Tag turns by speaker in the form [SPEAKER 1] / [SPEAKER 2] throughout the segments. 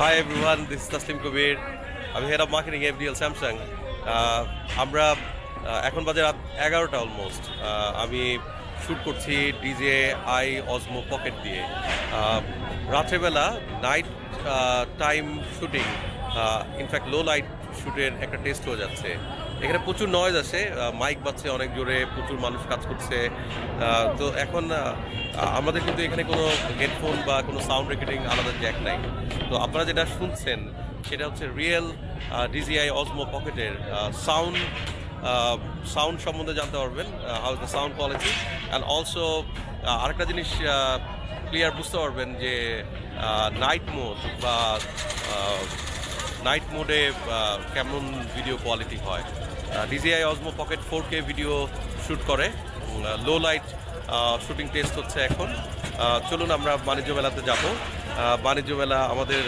[SPEAKER 1] high everyone this is Taslim Kabir আমি head of marketing FDL Samsung আমরা uh, এখন বাজে রাত এগারোটা অলমোস্ট uh, আমি শ্যুট করছি ডিজে আই অজমো পকেট দিয়ে uh, রাত্রেবেলা night time shooting in fact low light শ্যুটের একটা টেস্ট হয়ে যাচ্ছে এখানে প্রচুর নয়েজ আছে মাইক বাজছে অনেক জোরে প্রচুর মানুষ কাজ করছে তো এখন আমাদের কিন্তু এখানে কোনো হেডফোন বা কোনো সাউন্ড রেকর্ডিং আলাদা জ্যাক নাই তো আপনারা যেটা শুনছেন সেটা হচ্ছে রিয়েল ডিজিআই অজমো পকেটের সাউন্ড সাউন্ড সম্বন্ধে জানতে পারবেন how is the sound quality and also আরেকটা জিনিস ক্লিয়ার বুঝতে পারবেন যে নাইট মোড বা নাইট মোডে কেমন ভিডিও কোয়ালিটি হয় DJI Osmo pocket four K video shoot করে লো লাইট শুটিং টেস্ট হচ্ছে এখন চলুন আমরা বাণিজ্য মেলাতে যাব বাণিজ্য মেলা আমাদের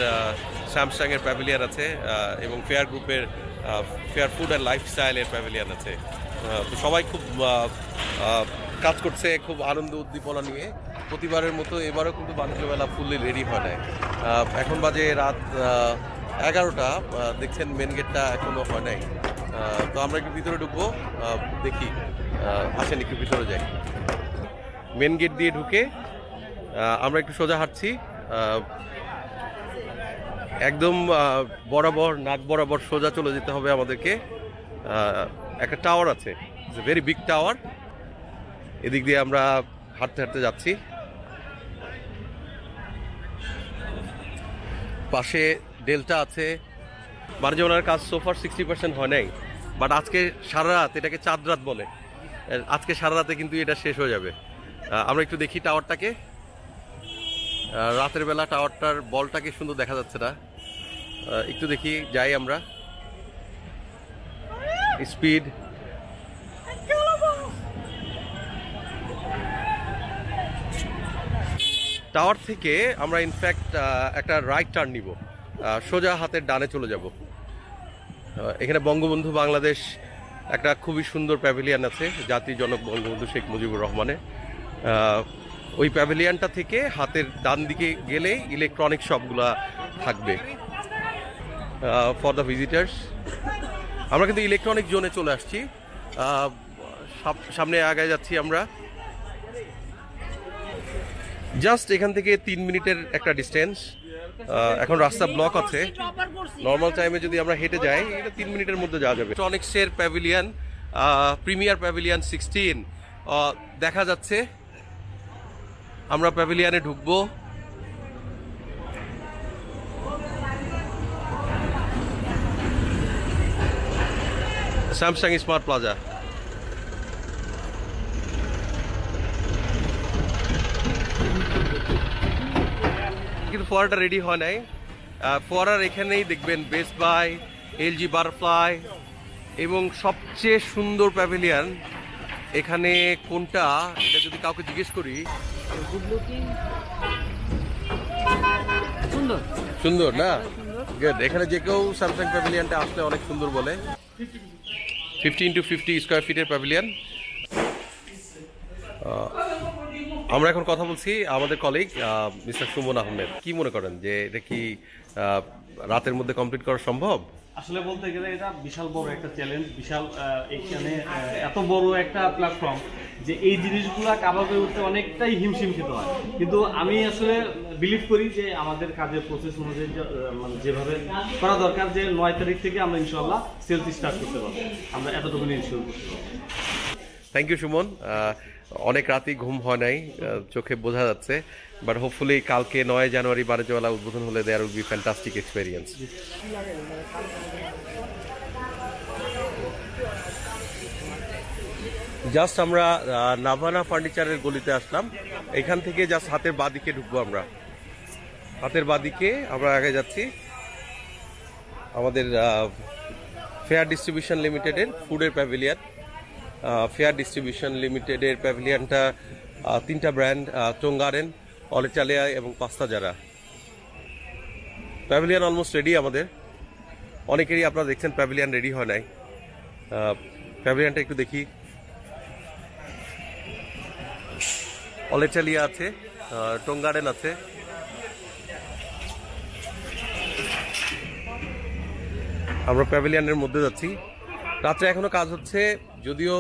[SPEAKER 1] স্যামসাংয়ের প্যাভিলিয়ান আছে এবং ফেয়ার গ্রুপের ফেয়ার ফুড অ্যান্ড লাইফস্টাইলের প্যাভিলিয়ান আছে তো সবাই খুব কাজ করছে খুব আনন্দ উদ্দীপনা নিয়ে প্রতিবারের মতো এবারও কিন্তু বাণিজ্য মেলা ফুললি রেডি হয় নাই এখন বাজে রাত এগারোটা দেখছেন মেন গেটটা এখনও হয় নাই তো আমরা একটু ভিতরে ঢুকবো দেখি আসেন একটু ভিতরে যাই মেন গেট দিয়ে ঢুকে আমরা একটু সোজা হাঁটছি একদম বরাবর নাক বরাবর সোজা চলে যেতে হবে আমাদেরকে একটা টাওয়ার আছে ভেরি বিগ টাওয়ার এদিক দিয়ে আমরা হাঁটতে হাঁটতে যাচ্ছি পাশে ডেল্টা আছে বার্জেওয়ানার কাজ সোফার সিক্সটি পার্সেন্ট হয় নাই বাট আজকে সারা রাত এটাকে চাঁদ রাত বলে আজকে সারা রাতে কিন্তু এটা শেষ হয়ে যাবে আমরা একটু দেখি টাওয়ারটাকে রাতের বেলা টাওয়ারটার বলটাকে সুন্দর দেখা যাচ্ছে না একটু দেখি যাই আমরা স্পিড টাওয়ার থেকে আমরা ইনফ্যাক্ট একটা রাইট টার্ন নিব সোজা হাতের ডানে চলে যাব এখানে বঙ্গবন্ধু বাংলাদেশ একটা খুবই সুন্দর প্যাভিলিয়ান আছে জাতি জনক বঙ্গবন্ধু শেখ মুজিবুর রহমানে ওই প্যাভিলিয়ানটা থেকে হাতের ডান দিকে গেলে ইলেকট্রনিক শপগুলা থাকবে ফর দ্য ভিজিটার্স আমরা কিন্তু ইলেকট্রনিক জোনে চলে আসছি সামনে আগায় যাচ্ছি আমরা জাস্ট এখান থেকে তিন মিনিটের একটা ডিস্টেন্স এখন রাস্তা ব্লক আছে নর্মাল টাইমে যদি আমরা হেঁটে যাই এটা তিন মিনিটের মধ্যে যাওয়া যাবে ইলেকট্রনিক্সের প্যাভিলিয়ান প্রিমিয়ার প্যাভিলিয়ান সিক্সটিন দেখা যাচ্ছে আমরা প্যাভিলিয়ানে ঢুকবো স্যামসাং স্মার্ট প্লাজা ফোয়ারাটা রেডি হয় নাই ফোয়ারার এখানেই দেখবেন বেস্ট বাই এলজি বাটারফ্লাই এবং সবচেয়ে সুন্দর প্যাভিলিয়ান এখানে কোনটা এটা যদি কাউকে জিজ্ঞেস করি সুন্দর না হ্যাঁ, এখানে যে কেউ স্যামসাং প্যাভিলিয়ানটা আসলে অনেক সুন্দর বলে ফিফটি ইন্টু ফিফটি স্কোয়ার ফিটের প্যাভিলিয়ান আমরা এখন কথা বলছি আমাদের কলিগ মিস্টার সুমন আহমেদ কি মনে করেন যে এটা কি রাতের মধ্যে কমপ্লিট করা সম্ভব আসলে বলতে গেলে এটা বিশাল বড় একটা চ্যালেঞ্জ বিশাল এখানে এত বড় একটা প্ল্যাটফর্ম যে এই জিনিসগুলো কাবাবে উঠতে অনেকটাই হিমশিম খেতে হয় কিন্তু আমি আসলে বিলিভ করি যে আমাদের কাজের প্রসেস অনুযায়ী মানে যেভাবে করা দরকার যে নয় তারিখ থেকে আমরা ইনশাল্লাহ সেলস স্টার্ট করতে পারবো আমরা এতটুকু নিয়ে শুরু করতে পারবো থ্যাংক ইউ সুমন অনেক রাতেই ঘুম হয় নাই চোখে বোঝা যাচ্ছে বাট হোপফুলি কালকে নয় জানুয়ারি বারেজওয়ালা উদ্বোধন হলে there will be fantastic experience just আমরা নাভানা ফার্নিচারের গলিতে আসলাম এখান থেকে জাস্ট হাতের বাদিকে ঢুকবো আমরা হাতের বাদিকে আমরা আগে যাচ্ছি আমাদের ফেয়ার ডিস্ট্রিবিউশন লিমিটেডের ফুডের প্যাভিলিয়ান ফেয়ার ডিস্ট্রিবিউশন লিমিটেডের প্যাভিলিয়নটা তিনটা ব্র্যান্ড টোঙ্গারেন গার্ডেন এবং পাস্তা যারা প্যাভিলিয়ন অলমোস্ট রেডি আমাদের অনেকেরই আপনারা দেখছেন প্যাভিলিয়ন রেডি হয় নাই প্যাভিলিয়নটা একটু দেখি অলেচালিয়া আছে টোঙ্গারেন আছে আমরা প্যাভিলিয়নের মধ্যে যাচ্ছি রাত্রে এখনও কাজ হচ্ছে যদিও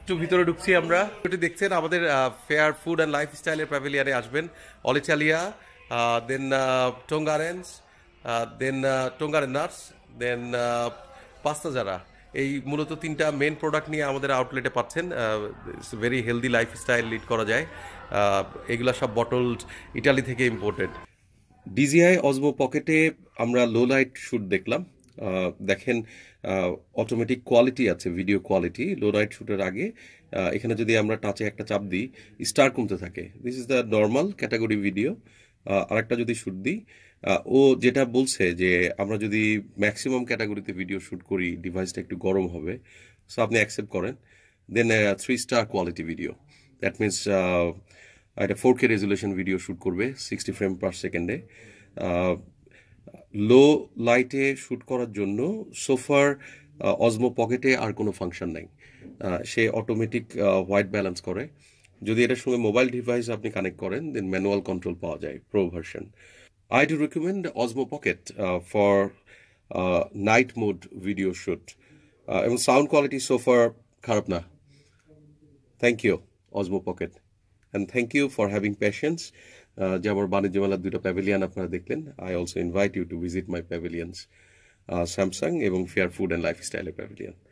[SPEAKER 1] একটু ভিতরে ঢুকছি আমরা এটি দেখছেন আমাদের ফেয়ার ফুড অ্যান্ড লাইফস্টাইলের প্যাভিলিয়ানে আসবেন অলিচালিয়া দেন টোঙ্গারেন্স দেন টোঙ্গারেন নার্স দেন পাস্তা যারা এই মূলত তিনটা মেন প্রোডাক্ট নিয়ে আমাদের আউটলেটে পাচ্ছেন it's very healthy lifestyle lead করা যায় এগুলা সব বটলড ইটালি থেকে ইম্পোর্টেড ডিজিআই অজবো পকেটে আমরা লো লাইট শ্যুট দেখলাম দেখেন অটোমেটিক কোয়ালিটি আছে ভিডিও কোয়ালিটি লো নাইট শ্যুটের আগে এখানে যদি আমরা টাচে একটা চাপ দিই স্টার কমতে থাকে this is the normal category video আরেকটা যদি শ্যুট দিই ও যেটা বলছে যে আমরা যদি ম্যাক্সিমাম ক্যাটাগরিতে ভিডিও শ্যুট করি ডিভাইসটা একটু গরম হবে সো আপনি অ্যাকসেপ্ট করেন then three star quality video that means একটা four K resolution video shoot করবে সিক্সটি ফ্রেম পার সেকেন্ডে লো লাইটে শ্যুট করার জন্য সোফার অজমো পকেটে আর কোনো ফাংশন নাই সে অটোমেটিক হোয়াইট ব্যালেন্স করে যদি এটার সঙ্গে মোবাইল ডিভাইস আপনি কানেক্ট করেন দেন ম্যানুয়াল কন্ট্রোল পাওয়া যায় pro version I do recommend Osmo pocket for night mode video shoot এবং সাউন্ড কোয়ালিটি সোফার খারাপ না thank you Osmo pocket and thank you for having patience যে আমার বাণিজ্য মেলার দুটো প্যাভিলিয়ান আপনারা দেখলেন I also invite you to visit my pavilions Samsung এবং ফেয়ার ফুড অ্যান্ড লাইফস্টাইলের প্যাভিলিয়ান